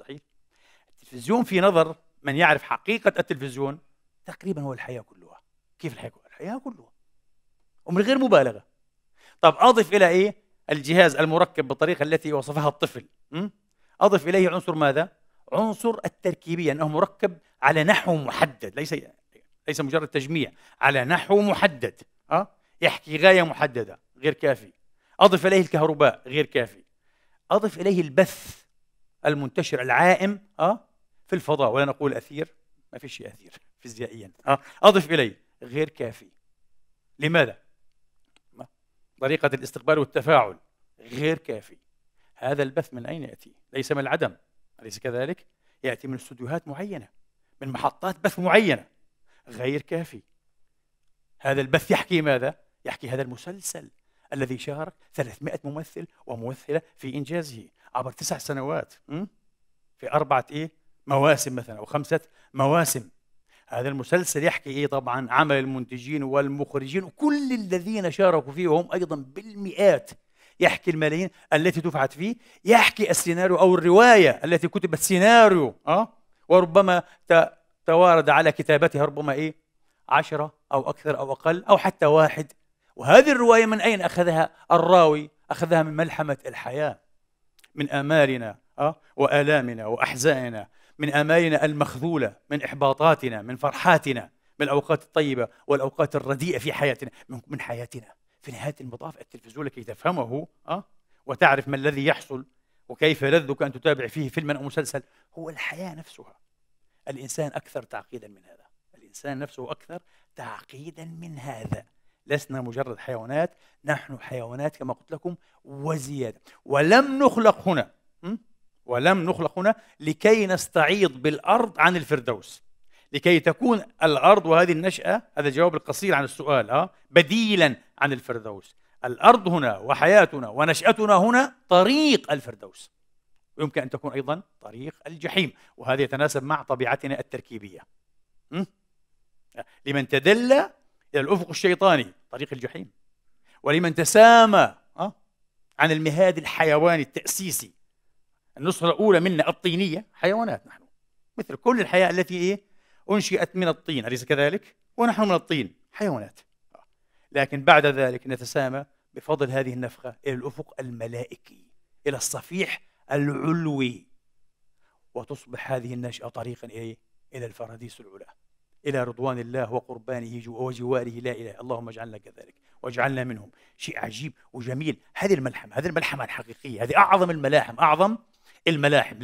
مستحيل التلفزيون في نظر من يعرف حقيقة التلفزيون تقريبا هو الحياة كلها كيف الحياة كلها؟ الحياة كلها ومن غير مبالغة طب أضف إلى إيه الجهاز المركب بالطريقة التي وصفها الطفل م? أضف إليه عنصر ماذا؟ عنصر التركيبية أنه مركب على نحو محدد ليس ليس مجرد تجميع على نحو محدد أه؟ يحكي غاية محددة غير كافي أضف إليه الكهرباء غير كافي أضف إليه البث المنتشر العائم اه في الفضاء ولا نقول اثير ما في شيء اثير فيزيائيا اه اضف اليه غير كافي لماذا طريقه الاستقبال والتفاعل غير كافي هذا البث من اين ياتي ليس من العدم اليس كذلك ياتي من استديوهات معينه من محطات بث معينه غير كافي هذا البث يحكي ماذا يحكي هذا المسلسل الذي شارك 300 ممثل وممثله في انجازه عبر تسع سنوات في أربعة إيه مواسم مثلا أو خمسة مواسم هذا المسلسل يحكي إيه طبعا عمل المنتجين والمخرجين وكل الذين شاركوا فيه وهم أيضا بالمئات يحكي الملايين التي دفعت فيه يحكي السيناريو أو الرواية التي كتبت سيناريو أه وربما توارد على كتابتها ربما إيه عشرة أو أكثر أو أقل أو حتى واحد وهذه الرواية من أين أخذها الراوي أخذها من ملحمة الحياة من آمالنا آه، وآلامنا وأحزاننا من آمالنا المخذولة من إحباطاتنا من فرحاتنا من الأوقات الطيبة والأوقات الرديئة في حياتنا من حياتنا في نهاية المطاف التلفزيون لكي تفهمه أه؟ وتعرف ما الذي يحصل وكيف لذك أن تتابع فيه فيلما أو مسلسل هو الحياة نفسها الإنسان أكثر تعقيدا من هذا الإنسان نفسه أكثر تعقيدا من هذا لسنا مجرد حيوانات نحن حيوانات كما قلت لكم وزيادة ولم نخلق هنا ولم نخلق هنا لكي نستعيض بالأرض عن الفردوس لكي تكون الأرض وهذه النشأة هذا الجواب القصير عن السؤال أه بديلا عن الفردوس الأرض هنا وحياتنا ونشأتنا هنا طريق الفردوس ويمكن أن تكون أيضا طريق الجحيم وهذا يتناسب مع طبيعتنا التركيبية لمن تدلى إلى الأفق الشيطاني طريق الجحيم ولمن تسامى آه، عن المهاد الحيواني التأسيسي النسخة الأولى منا الطينية حيوانات نحن مثل كل الحياة التي إيه؟ أنشئت من الطين أليس كذلك؟ ونحن من الطين حيوانات لكن بعد ذلك نتسامى بفضل هذه النفخة إلى الأفق الملائكي إلى الصفيح العلوي وتصبح هذه النشأة طريقا إلى الفراديس العلا إلى رضوان الله وقربانه وجواره لا إله اللهم اجعلنا كذلك واجعلنا منهم شيء عجيب وجميل هذه الملحمة هذه الملحمة الحقيقية هذه أعظم الملاحم أعظم الملاحم